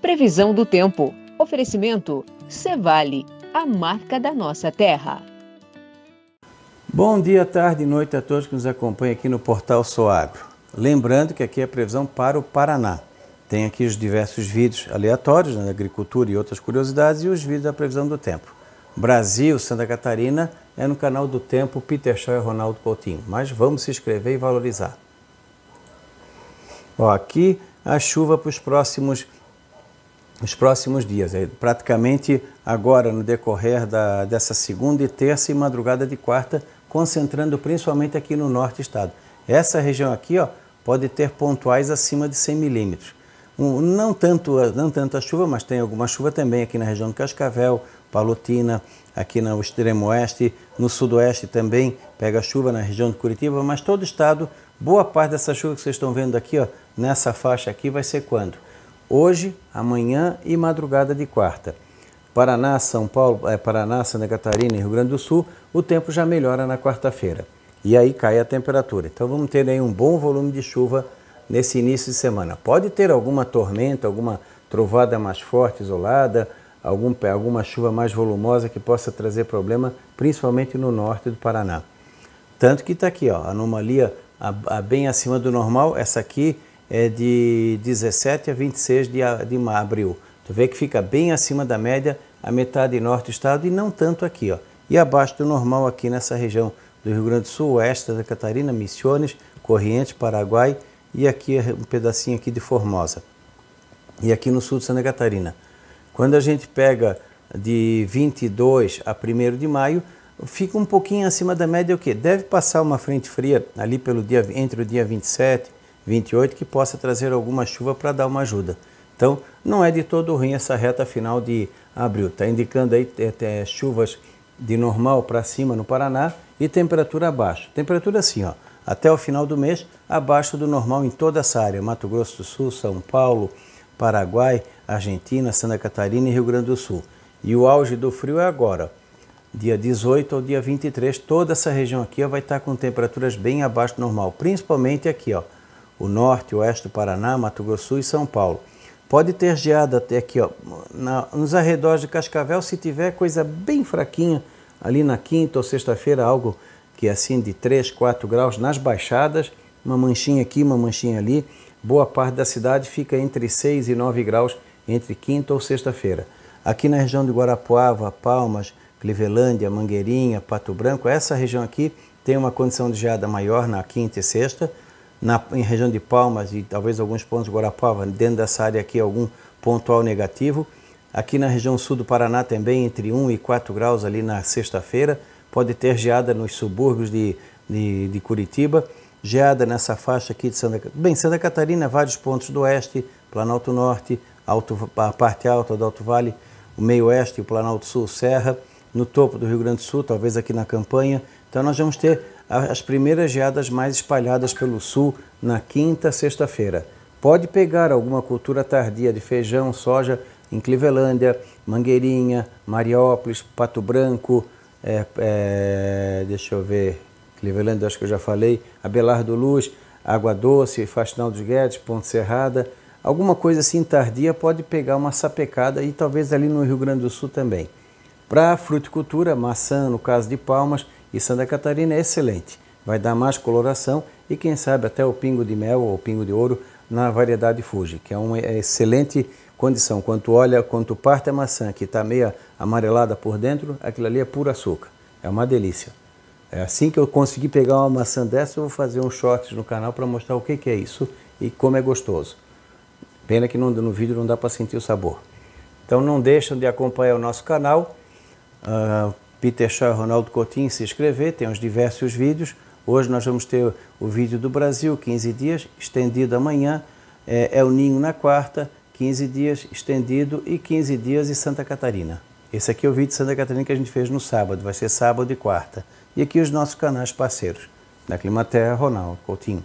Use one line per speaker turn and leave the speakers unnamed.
Previsão do tempo. Oferecimento Cevale, a marca da nossa terra. Bom dia, tarde e noite a todos que nos acompanham aqui no portal Soagro. Lembrando que aqui é a previsão para o Paraná. Tem aqui os diversos vídeos aleatórios na né, agricultura e outras curiosidades e os vídeos da previsão do tempo. Brasil, Santa Catarina, é no canal do Tempo, Peter Shaw e Ronaldo Coutinho. Mas vamos se inscrever e valorizar. Ó, aqui a chuva para os próximos nos próximos dias, é, praticamente agora no decorrer da, dessa segunda e terça e madrugada de quarta, concentrando principalmente aqui no norte do estado. Essa região aqui ó, pode ter pontuais acima de 100 milímetros. Um, não, tanto, não tanto a chuva, mas tem alguma chuva também aqui na região do Cascavel, Palotina, aqui no extremo oeste, no sudoeste também pega chuva na região de Curitiba, mas todo o estado, boa parte dessa chuva que vocês estão vendo aqui, ó, nessa faixa aqui, vai ser quando? hoje, amanhã e madrugada de quarta. Paraná, São Paulo, é, Paraná, Santa Catarina e Rio Grande do Sul, o tempo já melhora na quarta-feira. E aí cai a temperatura. Então vamos ter aí um bom volume de chuva nesse início de semana. Pode ter alguma tormenta, alguma trovada mais forte, isolada, algum, alguma chuva mais volumosa que possa trazer problema, principalmente no norte do Paraná. Tanto que está aqui, ó, anomalia a, a bem acima do normal. Essa aqui é de 17 a 26 de, de abril. Tu vê que fica bem acima da média a metade norte do estado e não tanto aqui, ó. E abaixo do normal aqui nessa região do Rio Grande do Sul, oeste da Catarina, Misiones, Corrientes, Paraguai e aqui é um pedacinho aqui de Formosa. E aqui no sul de Santa Catarina. Quando a gente pega de 22 a 1 de maio, fica um pouquinho acima da média o quê? Deve passar uma frente fria ali pelo dia entre o dia 27 28 que possa trazer alguma chuva para dar uma ajuda. Então, não é de todo ruim essa reta final de abril. Está indicando aí até é, chuvas de normal para cima no Paraná e temperatura abaixo. Temperatura assim, ó, até o final do mês, abaixo do normal em toda essa área. Mato Grosso do Sul, São Paulo, Paraguai, Argentina, Santa Catarina e Rio Grande do Sul. E o auge do frio é agora, dia 18 ao dia 23. Toda essa região aqui ó, vai estar tá com temperaturas bem abaixo do normal, principalmente aqui, ó, o norte, o oeste do Paraná, Mato Grosso e São Paulo. Pode ter geada até aqui, ó, na, nos arredores de Cascavel, se tiver coisa bem fraquinha, ali na quinta ou sexta-feira, algo que é assim de 3, 4 graus nas baixadas, uma manchinha aqui, uma manchinha ali. Boa parte da cidade fica entre 6 e 9 graus entre quinta ou sexta-feira. Aqui na região de Guarapuava, Palmas, Clevelândia, Mangueirinha, Pato Branco, essa região aqui tem uma condição de geada maior na quinta e sexta, na em região de Palmas e talvez alguns pontos de Guarapava, dentro dessa área aqui, algum pontual negativo. Aqui na região sul do Paraná também, entre 1 e 4 graus ali na sexta-feira. Pode ter geada nos subúrbios de, de, de, Curitiba, geada nessa faixa aqui de Santa Catarina. Bem, Santa Catarina, vários pontos do oeste, Planalto Norte, alto, a parte alta do Alto Vale, o meio oeste, o Planalto Sul, Serra, no topo do Rio Grande do Sul, talvez aqui na campanha. Então nós vamos ter as primeiras geadas mais espalhadas pelo sul na quinta, sexta-feira. Pode pegar alguma cultura tardia de feijão, soja em Clevelândia, Mangueirinha, Mariópolis, Pato Branco, é, é, deixa eu ver, Clevelândia, acho que eu já falei, Abelardo Luz, Água Doce, Faxinal dos Guedes, Ponte Serrada, alguma coisa assim tardia pode pegar uma sapecada e talvez ali no Rio Grande do Sul também. Para fruticultura, maçã no caso de Palmas, e Santa Catarina é excelente. Vai dar mais coloração e quem sabe até o pingo de mel ou o pingo de ouro na variedade Fuji, que é uma excelente condição. Quanto olha, quanto parte a é maçã que está meia amarelada por dentro, aquilo ali é puro açúcar. É uma delícia. É assim que eu conseguir pegar uma maçã dessa, eu vou fazer um short no canal para mostrar o que, que é isso e como é gostoso. Pena que no, no vídeo não dá para sentir o sabor. Então não deixam de acompanhar o nosso canal. Uh, Peter Shaw e Ronaldo Coutinho se inscrever, tem os diversos vídeos. Hoje nós vamos ter o vídeo do Brasil, 15 dias, estendido amanhã. É, é o Ninho na quarta, 15 dias estendido e 15 dias em Santa Catarina. Esse aqui é o vídeo de Santa Catarina que a gente fez no sábado, vai ser sábado e quarta. E aqui os nossos canais parceiros, da Climaterra, Ronaldo Coutinho.